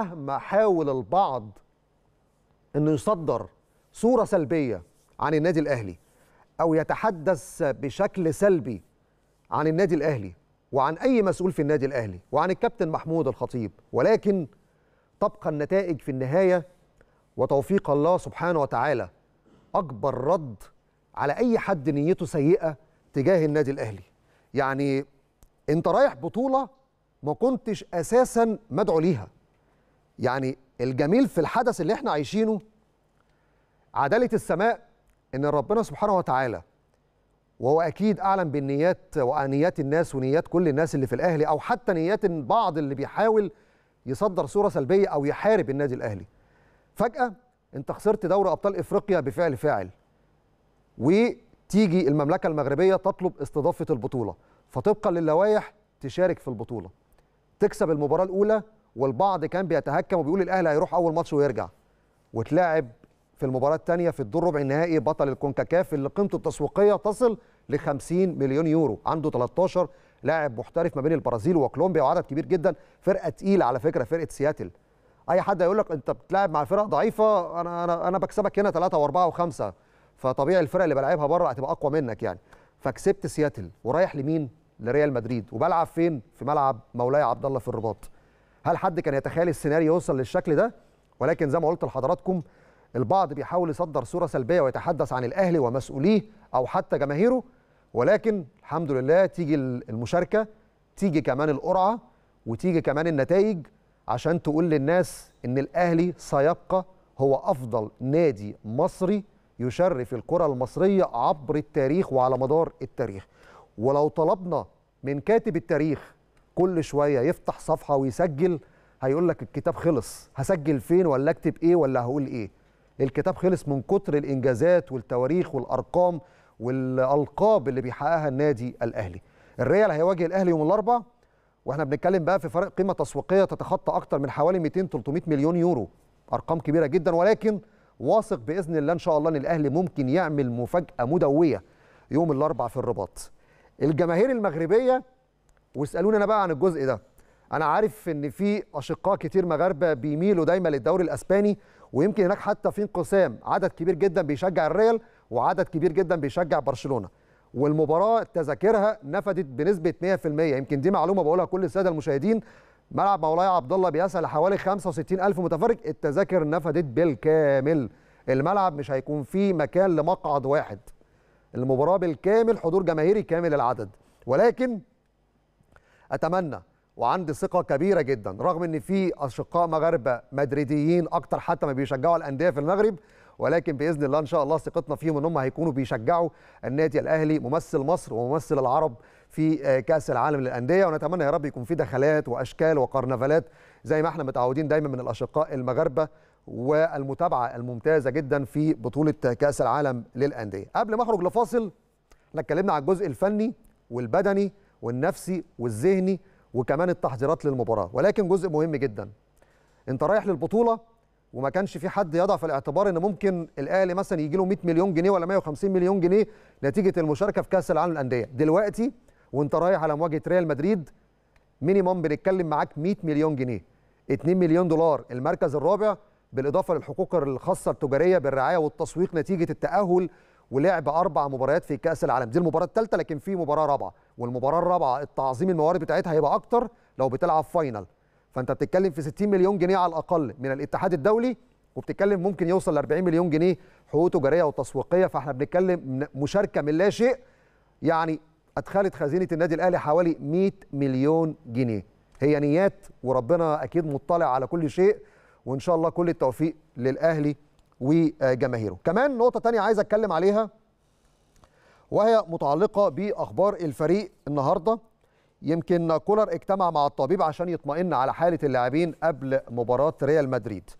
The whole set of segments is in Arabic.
مهما حاول البعض انه يصدر صوره سلبيه عن النادي الاهلي او يتحدث بشكل سلبي عن النادي الاهلي وعن اي مسؤول في النادي الاهلي وعن الكابتن محمود الخطيب ولكن تبقى النتائج في النهايه وتوفيق الله سبحانه وتعالى اكبر رد على اي حد نيته سيئه تجاه النادي الاهلي يعني انت رايح بطوله ما كنتش اساسا مدعو ليها يعني الجميل في الحدث اللي احنا عايشينه عدالة السماء ان ربنا سبحانه وتعالى وهو اكيد اعلم بالنيات وانيات الناس ونيات كل الناس اللي في الاهلي او حتى نيات بعض اللي بيحاول يصدر صوره سلبيه او يحارب النادي الاهلي فجاه انت خسرت دوري ابطال افريقيا بفعل فاعل وتيجي المملكه المغربيه تطلب استضافه البطوله فطبقا للوائح تشارك في البطوله تكسب المباراه الاولى والبعض كان بيتهكم وبيقول الاهلي هيروح اول ماتش ويرجع وتلاعب في المباراه الثانيه في الدور ربع النهائي بطل الكونكاكاف اللي قيمته التسويقيه تصل ل 50 مليون يورو عنده 13 لاعب محترف ما بين البرازيل وكولومبيا وعدد كبير جدا فرقه تقيله على فكره فرقه سياتل اي حد هيقول لك انت بتلعب مع فرق ضعيفه انا انا انا بكسبك هنا 3 و4 و5 فطبيعي الفرق اللي بلعبها بره هتبقى اقوى منك يعني فكسبت سياتل ورايح لمين لريال مدريد وبلعب فين في ملعب مولاي عبد الله في الرباط هل حد كان يتخيل السيناريو يوصل للشكل ده ولكن زي ما قلت لحضراتكم البعض بيحاول يصدر صوره سلبيه ويتحدث عن الاهلي ومسؤوليه او حتى جماهيره ولكن الحمد لله تيجي المشاركه تيجي كمان القرعه وتيجي كمان النتائج عشان تقول للناس ان الاهلي سيبقى هو افضل نادي مصري يشرف الكره المصريه عبر التاريخ وعلى مدار التاريخ ولو طلبنا من كاتب التاريخ كل شويه يفتح صفحه ويسجل هيقول لك الكتاب خلص هسجل فين ولا اكتب ايه ولا هقول ايه الكتاب خلص من كتر الانجازات والتواريخ والارقام والالقاب اللي بيحققها النادي الاهلي الريال هيواجه الاهلي يوم الاربعاء واحنا بنتكلم بقى في فرق قيمه تسويقيه تتخطى اكتر من حوالي 200 300 مليون يورو ارقام كبيره جدا ولكن واثق باذن الله ان شاء الله ان الاهلي ممكن يعمل مفاجاه مدويه يوم الاربعاء في الرباط الجماهير المغربيه واسالوني انا بقى عن الجزء ده انا عارف ان في اشقاء كتير مغاربه بيميلوا دايما للدوري الاسباني ويمكن هناك حتى في انقسام عدد كبير جدا بيشجع الريال وعدد كبير جدا بيشجع برشلونه والمباراه تذاكرها نفدت بنسبه 100% يمكن دي معلومه بقولها كل الساده المشاهدين ملعب مولاي عبد الله حوالي 65 65000 متفرج التذاكر نفدت بالكامل الملعب مش هيكون فيه مكان لمقعد واحد المباراه بالكامل حضور جماهيري كامل العدد ولكن اتمنى وعندي ثقه كبيره جدا رغم ان في اشقاء مغاربه مدريديين اكتر حتى ما بيشجعوا الانديه في المغرب ولكن باذن الله ان شاء الله ثقتنا فيهم ان هم هيكونوا بيشجعوا النادي الاهلي ممثل مصر وممثل العرب في آه، كاس العالم للانديه ونتمنى يا رب يكون في دخلات واشكال وقرنفالات زي ما احنا متعودين دايما من الاشقاء المغاربه والمتابعه الممتازه جدا في بطوله كاس العالم للانديه قبل ما اخرج لفاصل احنا اتكلمنا على الجزء الفني والبدني والنفسي والذهني وكمان التحضيرات للمباراه ولكن جزء مهم جدا انت رايح للبطوله وما كانش في حد يضع في الاعتبار ان ممكن الاهلي مثلا يجي له 100 مليون جنيه ولا 150 مليون جنيه نتيجه المشاركه في كاس العالم للانديه دلوقتي وانت رايح على مواجهه ريال مدريد مينيمم بنتكلم معاك 100 مليون جنيه 2 مليون دولار المركز الرابع بالاضافه للحقوق الخاصه التجاريه بالرعايه والتسويق نتيجه التاهل ولعب اربع مباريات في كاس العالم دي المباراه الثالثه لكن في مباراه رابعه والمباراه الرابعه التعظيم الموارد بتاعتها هيبقى اكتر لو بتلعب فاينل فانت بتتكلم في 60 مليون جنيه على الاقل من الاتحاد الدولي وبتتكلم ممكن يوصل ل 40 مليون جنيه حقوق تجاريه وتسويقيه فاحنا بنتكلم مشاركه من لا شيء يعني ادخلت خزينه النادي الاهلي حوالي 100 مليون جنيه هي نيات وربنا اكيد مطلع على كل شيء وان شاء الله كل التوفيق للاهلي وجماهيره كمان نقطة تانية عايز أتكلم عليها وهي متعلقة بأخبار الفريق النهاردة يمكن كولر اجتمع مع الطبيب عشان يطمئن على حالة اللاعبين قبل مباراة ريال مدريد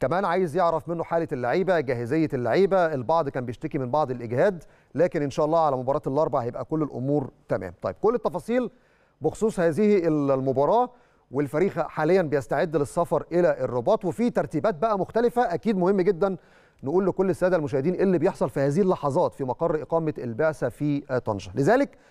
كمان عايز يعرف منه حالة اللعيبة جاهزية اللعيبة البعض كان بيشتكي من بعض الإجهاد لكن إن شاء الله على مباراة الأربع هيبقى كل الأمور تمام طيب كل التفاصيل بخصوص هذه المباراة والفريق حاليا بيستعد للسفر الى الرباط وفي ترتيبات بقى مختلفه اكيد مهم جدا نقول لكل الساده المشاهدين إيه اللي بيحصل في هذه اللحظات في مقر اقامه البعثه في طنجه لذلك